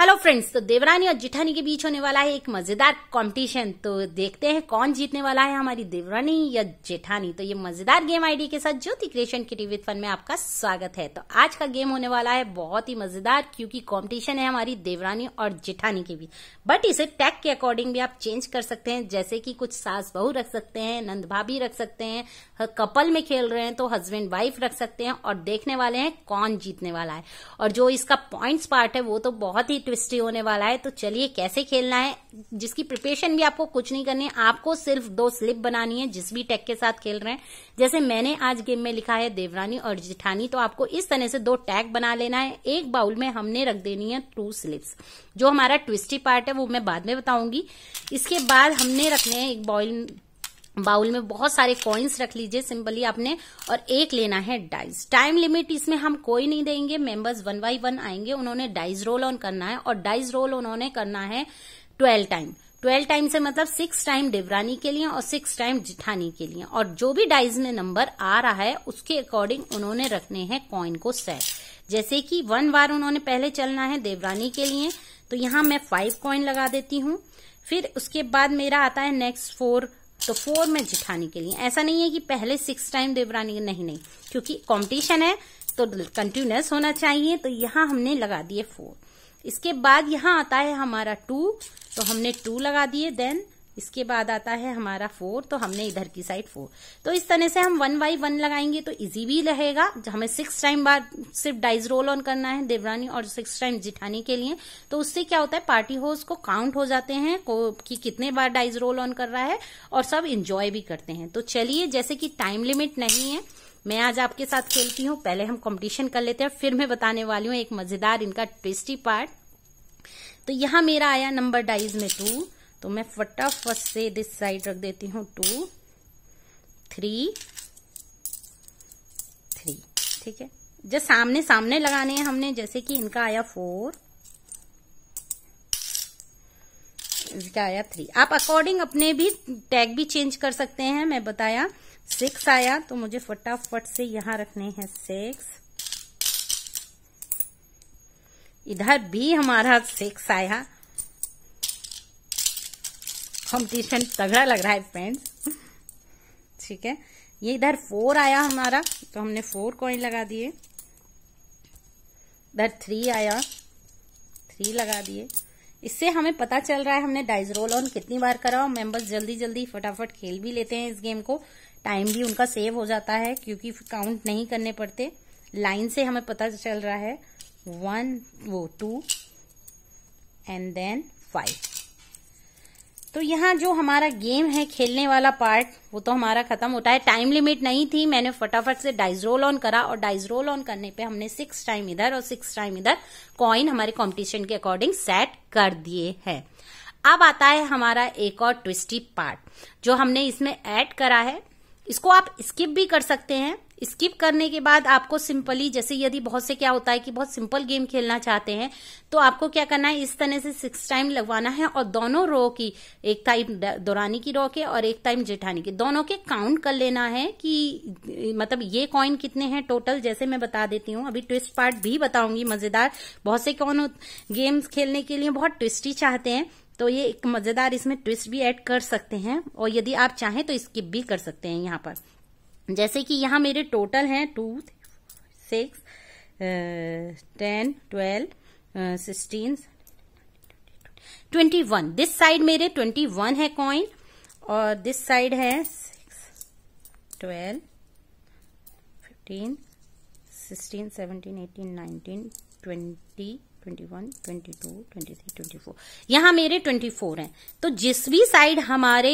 hello friends तो देवरानी और जिठानी के बीच होने वाला है एक मजेदार कंपटीशन तो देखते हैं कौन जीतने वाला है हमारी देवरानी या जेठानी तो ये मजेदार गेम आईडी के साथ ज्योति क्रिएशन की टीवी फन में आपका स्वागत है तो आज का गेम होने वाला है बहुत ही मजेदार क्योंकि कंपटीशन है हमारी देवरानी और जिठानी के बीच बट इसे टैग के अकॉर्डिंग भी आप चेंज कर सकते हैं जैसे की कुछ सास बहू रख सकते हैं नंद भाभी रख सकते हैं कपल में खेल रहे हैं तो हस्बैंड वाइफ रख सकते हैं और देखने वाले हैं कौन जीतने वाला है और जो इसका पॉइंट्स पार्ट है वो तो बहुत ही ट्विस्टी होने वाला है तो चलिए कैसे खेलना है जिसकी प्रिपरेशन भी आपको कुछ नहीं करनी है आपको सिर्फ दो स्लिप बनानी है जिस भी टैग के साथ खेल रहे हैं जैसे मैंने आज गेम में लिखा है देवरानी और जिठानी तो आपको इस तरह से दो टैग बना लेना है एक बाउल में हमने रख देनी है टू स्लिप्स जो हमारा ट्विस्टी पार्ट है वो मैं बाद में बताऊंगी इसके बाद हमने रखने हैं एक बाउल बाउल में बहुत सारे कॉइन्स रख लीजिए सिंपली आपने और एक लेना है डाइस टाइम लिमिट इसमें हम कोई नहीं देंगे मेंबर्स वन बाई वन आएंगे उन्होंने डाइस रोल ऑन करना है और डाइस रोल उन्होंने करना है ट्वेल्व टाइम ट्वेल्व टाइम से मतलब सिक्स टाइम देवरानी के लिए और सिक्स टाइम जिठानी के लिए और जो भी डाइज में नंबर आ रहा है उसके अकॉर्डिंग उन्होंने रखने हैं कॉइन को सेट जैसे कि वन बार उन्होंने पहले चलना है देवरानी के लिए तो यहाँ मैं फाइव कॉइन लगा देती हूँ फिर उसके बाद मेरा आता है नेक्स्ट फोर तो फोर में जिठाने के लिए ऐसा नहीं है कि पहले सिक्स टाइम देवरानी नहीं नहीं क्योंकि कंपटीशन है तो कंटिन्यूस होना चाहिए तो यहां हमने लगा दिए फोर इसके बाद यहां आता है हमारा टू तो हमने टू लगा दिए देन इसके बाद आता है हमारा फोर तो हमने इधर की साइड फोर तो इस तरह से हम वन बाई वन लगाएंगे तो इजी भी रहेगा हमें सिक्स टाइम बार सिर्फ डाइज रोल ऑन करना है देवरानी और सिक्स टाइम जिठानी के लिए तो उससे क्या होता है पार्टी होस को काउंट हो जाते हैं कि कितने बार डाइज रोल ऑन कर रहा है और सब इंजॉय भी करते हैं तो चलिए जैसे कि टाइम लिमिट नहीं है मैं आज आपके साथ खेलती हूँ पहले हम कॉम्पिटिशन कर लेते हैं फिर मैं बताने वाली हूँ एक मजेदार इनका ट्विस्टी पार्ट तो यहां मेरा आया नंबर डाइज में टू तो मैं फटाफट से दिस साइड रख देती हूँ टू थ्री थ्री ठीक है जब सामने सामने लगाने हैं हमने जैसे कि इनका आया फोर इसका आया थ्री आप अकॉर्डिंग अपने भी टैग भी चेंज कर सकते हैं मैं बताया सिक्स आया तो मुझे फटाफट से यहां रखने हैं सिक्स इधर भी हमारा सिक्स आया हम टी शर्ट तगड़ा लग रहा है पैंट ठीक है ये इधर फोर आया हमारा तो हमने फोर कॉइन लगा दिए इधर थ्री आया थ्री लगा दिए इससे हमें पता चल रहा है हमने डाइज रोल ऑन कितनी बार करा और मेंबर्स जल्दी जल्दी फटाफट खेल भी लेते हैं इस गेम को टाइम भी उनका सेव हो जाता है क्योंकि काउंट नहीं करने पड़ते लाइन से हमें पता चल रहा है वन वो टू एंड देन फाइव तो यहाँ जो हमारा गेम है खेलने वाला पार्ट वो तो हमारा खत्म होता है टाइम लिमिट नहीं थी मैंने फटाफट से डाइज रोल ऑन करा और डाइज रोल ऑन करने पे हमने सिक्स टाइम इधर और सिक्स टाइम इधर कॉइन हमारे कंपटीशन के अकॉर्डिंग सेट कर दिए हैं अब आता है हमारा एक और ट्विस्टी पार्ट जो हमने इसमें ऐड करा है इसको आप स्किप भी कर सकते हैं स्किप करने के बाद आपको सिंपली जैसे यदि बहुत से क्या होता है कि बहुत सिंपल गेम खेलना चाहते हैं तो आपको क्या करना है इस तरह से सिक्स टाइम लगवाना है और दोनों रो की एक टाइम दौरानी की रो के और एक टाइम जेठानी के दोनों के काउंट कर लेना है कि मतलब ये कॉइन कितने हैं टोटल जैसे मैं बता देती हूँ अभी ट्विस्ट पार्ट भी बताऊंगी मजेदार बहुत से कौन गेम्स खेलने के लिए बहुत ट्विस्टी चाहते हैं तो ये एक मजेदार इसमें ट्विस्ट भी ऐड कर सकते हैं और यदि आप चाहें तो स्किप भी कर सकते हैं यहाँ पर जैसे कि यहां मेरे टोटल हैं two six ten twelve sixteen twenty one this side मेरे ट्वेंटी वन है कॉइन और दिस साइड है six twelve fifteen sixteen seventeen eighteen nineteen twenty twenty one मेरे 24 हैं तो जिस भी साइड हमारे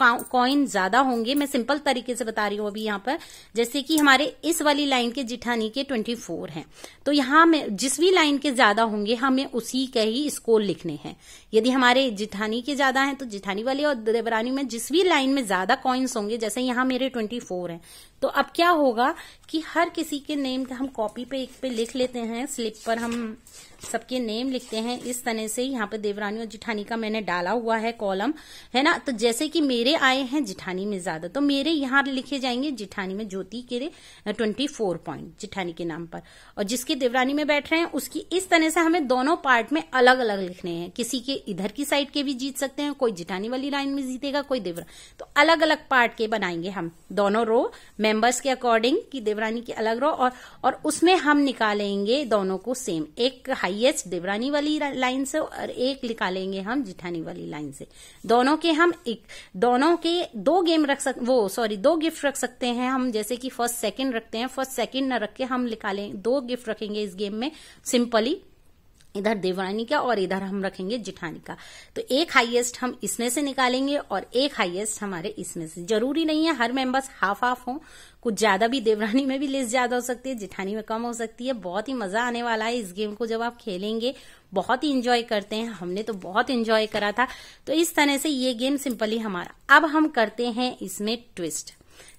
कॉइन ज्यादा होंगे मैं सिंपल तरीके से बता रही हूं अभी यहां पर जैसे कि हमारे इस वाली लाइन के जिठानी के 24 हैं तो यहां में जिस भी लाइन के ज्यादा होंगे हमें हाँ, उसी के ही स्कोर लिखने हैं यदि हमारे जिठानी के ज्यादा हैं तो जिठानी वाले और देवरानी में जिस भी लाइन में ज्यादा कॉइन्स होंगे जैसे यहां मेरे ट्वेंटी फोर तो अब क्या होगा कि हर किसी के नेम हम कॉपी पे एक पे लिख लेते हैं स्लिप पर हम सबके नेम लिखते हैं इस तरह से यहाँ पे देवरानी और जिठानी का मैंने डाला हुआ है कॉलम है ना तो जैसे कि मेरे आए हैं जिठानी में ज्यादा तो मेरे यहाँ लिखे जाएंगे जिठानी में ज्योति के ट्वेंटी फोर पॉइंट जिठानी के नाम पर और जिसके देवरानी में बैठ रहे हैं उसकी इस तरह से हमें दोनों पार्ट में अलग अलग लिखने हैं किसी के इधर की साइड के भी जीत सकते हैं कोई जिठानी वाली लाइन में जीतेगा कोई देवरा तो अलग अलग पार्ट के बनाएंगे हम दोनों रो मैं मेंबर्स के अकॉर्डिंग कि देवरानी की अलग रो और और उसमें हम निकालेंगे दोनों को सेम एक हाईएस्ट देवरानी वाली लाइन से और एक निकालेंगे हम जिठानी वाली लाइन से दोनों के हम एक दोनों के दो गेम रख सक वो सॉरी दो गिफ्ट रख सकते हैं हम जैसे कि फर्स्ट सेकंड रखते हैं फर्स्ट सेकंड ना रख के हम निकालें दो गिफ्ट रखेंगे इस गेम में सिंपली इधर देवरानी का और इधर हम रखेंगे जिठानी का तो एक हाईएस्ट हम इसमें से निकालेंगे और एक हाईएस्ट हमारे इसमें से जरूरी नहीं है हर मेंबर्स हाफ हाफ हो कुछ ज्यादा भी देवरानी में भी लिस्ट ज्यादा हो सकती है जिठानी में कम हो सकती है बहुत ही मजा आने वाला है इस गेम को जब आप खेलेंगे बहुत ही इंजॉय करते हैं हमने तो बहुत इंजॉय करा था तो इस तरह से ये गेम सिंपली हमारा अब हम करते हैं इसमें ट्विस्ट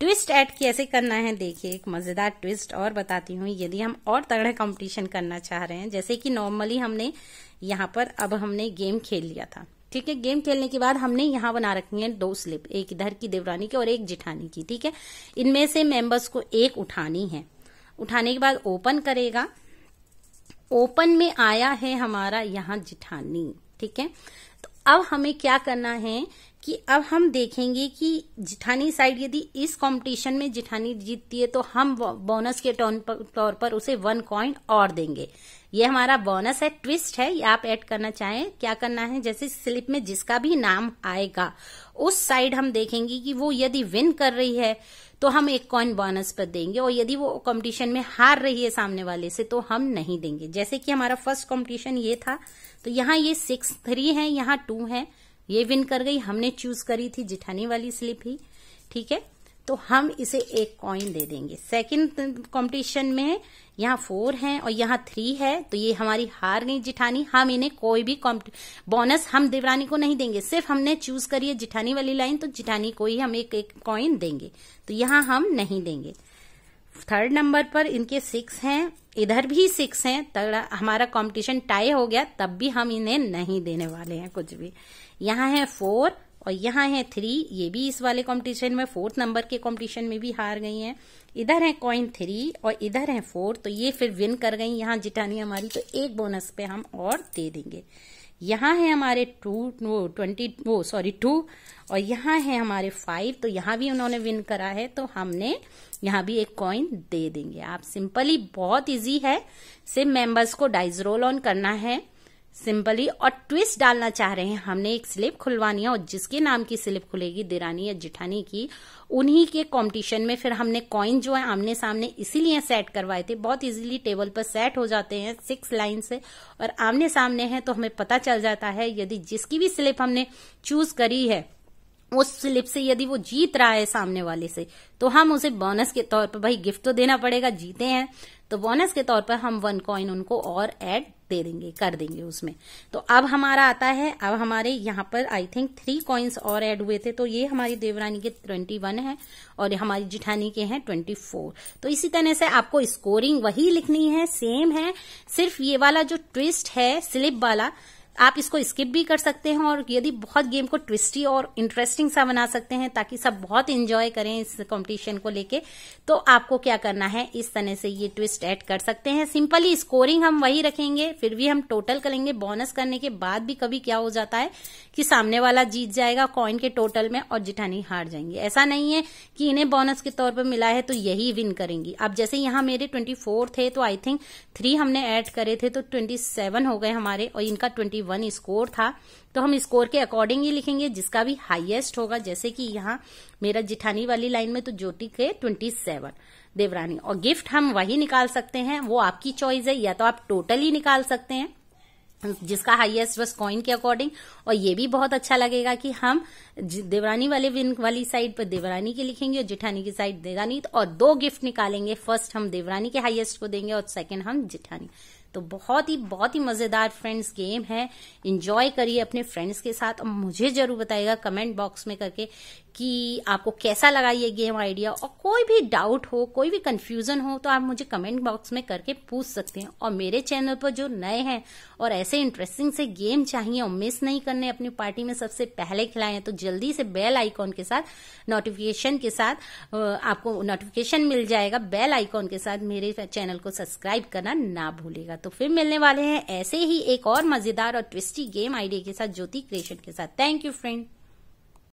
ट्विस्ट ऐड कैसे करना है देखिए एक मज़ेदार ट्विस्ट और बताती हूँ यदि हम और तगड़ा कंपटीशन करना चाह रहे हैं जैसे कि नॉर्मली हमने यहाँ पर अब हमने गेम खेल लिया था ठीक है गेम खेलने के बाद हमने यहाँ बना रखी है दो स्लिप एक इधर की देवरानी की और एक जिठानी की ठीक है इनमें से मेंबर्स को एक उठानी है उठाने के बाद ओपन करेगा ओपन में आया है हमारा यहाँ जिठानी ठीक है तो अब हमें क्या करना है कि अब हम देखेंगे कि जिठानी साइड यदि इस कंपटीशन में जिठानी जीतती है तो हम बोनस के तौर पर उसे वन कॉइन और देंगे ये हमारा बोनस है ट्विस्ट है ये आप ऐड करना चाहें क्या करना है जैसे स्लिप में जिसका भी नाम आएगा उस साइड हम देखेंगे कि वो यदि विन कर रही है तो हम एक कॉइन बोनस पर देंगे और यदि वो कंपटीशन में हार रही है सामने वाले से तो हम नहीं देंगे जैसे कि हमारा फर्स्ट कंपटीशन ये था तो यहाँ ये सिक्स थ्री है यहाँ टू है ये विन कर गई हमने चूज करी थी जिठानी वाली स्लिप ही ठीक है तो हम इसे एक कॉइन दे देंगे सेकंड कंपटीशन में यहाँ फोर है और यहाँ थ्री है तो ये हमारी हार गई जिठानी हम इन्हें कोई भी बोनस हम देवरानी को नहीं देंगे सिर्फ हमने चूज करी है जिठानी वाली लाइन तो जिठानी को ही हम एक एक कॉइन देंगे तो यहाँ हम नहीं देंगे थर्ड नंबर पर इनके सिक्स हैं इधर भी सिक्स हैं तगड़ा हमारा कंपटीशन टाई हो गया तब भी हम इन्हें नहीं देने वाले हैं कुछ भी यहाँ है फोर और यहाँ है थ्री ये भी इस वाले कंपटीशन में फोर्थ नंबर के कंपटीशन में भी हार गई हैं इधर है कॉइन थ्री और इधर है फोर तो ये फिर विन कर गई यहाँ जिठानी हमारी तो एक बोनस पे हम और दे देंगे यहाँ है हमारे टू वो ट्वेंटी वो सॉरी टू और यहाँ है हमारे फाइव तो यहाँ भी उन्होंने विन करा है तो हमने यहाँ भी एक कॉइन दे देंगे आप सिंपली बहुत इजी है सिर्फ मेंबर्स को डाइज रोल ऑन करना है सिंपली और ट्विस्ट डालना चाह रहे हैं हमने एक स्लिप खुलवानी है और जिसके नाम की स्लिप खुलेगी दिरानी या जिठानी की उन्हीं के कंपटीशन में फिर हमने कॉइन जो है आमने सामने इसीलिए सेट करवाए थे बहुत इजीली टेबल पर सेट हो जाते हैं सिक्स लाइन से और आमने सामने हैं तो हमें पता चल जाता है यदि जिसकी भी स्लिप हमने चूज करी है उस स्लिप से यदि वो जीत रहा है सामने वाले से तो हम उसे बोनस के तौर पर भाई गिफ्ट तो देना पड़ेगा जीते हैं तो बोनस के तौर पर हम वन कॉइन उनको और एड दे देंगे कर देंगे उसमें तो अब हमारा आता है अब हमारे यहाँ पर आई थिंक थ्री कॉइन्स और ऐड हुए थे तो ये हमारी देवरानी के ट्वेंटी वन है और हमारी जिठानी के हैं ट्वेंटी फोर तो इसी तरह से आपको स्कोरिंग वही लिखनी है सेम है सिर्फ ये वाला जो ट्विस्ट है स्लिप वाला आप इसको स्किप भी कर सकते हैं और यदि बहुत गेम को ट्विस्टी और इंटरेस्टिंग सा बना सकते हैं ताकि सब बहुत इंजॉय करें इस कंपटीशन को लेके तो आपको क्या करना है इस तरह से ये ट्विस्ट ऐड कर सकते हैं सिंपली स्कोरिंग हम वही रखेंगे फिर भी हम टोटल करेंगे बोनस करने के बाद भी कभी क्या हो जाता है कि सामने वाला जीत जाएगा कॉइन के टोटल में और जिठानी हार जाएंगे ऐसा नहीं है कि इन्हें बोनस के तौर पर मिला है तो यही विन करेंगी अब जैसे यहां मेरे ट्वेंटी थे तो आई थिंक थ्री हमने एड करे थे तो ट्वेंटी हो गए हमारे और इनका ट्वेंटी थर्टी वन स्कोर था तो हम स्कोर के अकॉर्डिंग ही लिखेंगे जिसका भी हाईएस्ट होगा जैसे कि यहाँ मेरा जिठानी वाली लाइन में तो ज्योति के ट्वेंटी सेवन देवरानी और गिफ्ट हम वही निकाल सकते हैं वो आपकी चॉइस है या तो आप टोटल ही निकाल सकते हैं जिसका हाईएस्ट बस कॉइन के अकॉर्डिंग और ये भी बहुत अच्छा लगेगा कि हम देवरानी वाले विन वाली साइड पर देवरानी के लिखेंगे और जिठानी की साइड देवरानी तो और दो गिफ्ट निकालेंगे फर्स्ट हम देवरानी के हाईएस्ट को देंगे और सेकंड हम जिठानी तो बहुत ही बहुत ही मजेदार फ्रेंड्स गेम है इंजॉय करिए अपने फ्रेंड्स के साथ और मुझे जरूर बताइएगा कमेंट बॉक्स में करके कि आपको कैसा लगा ये गेम आइडिया और कोई भी डाउट हो कोई भी कंफ्यूजन हो तो आप मुझे कमेंट बॉक्स में करके पूछ सकते हैं और मेरे चैनल पर जो नए हैं और ऐसे इंटरेस्टिंग से गेम चाहिए और मिस नहीं करने अपनी पार्टी में सबसे पहले खिलाएं तो जल्दी से बेल आइकॉन के साथ नोटिफिकेशन के साथ आपको नोटिफिकेशन मिल जाएगा बेल आइकॉन के साथ मेरे चैनल को सब्सक्राइब करना ना भूलेगा तो फिर मिलने वाले हैं ऐसे ही एक और मजेदार और ट्विस्टी गेम आइडिया के साथ ज्योति क्रिएशन के साथ थैंक यू फ्रेंड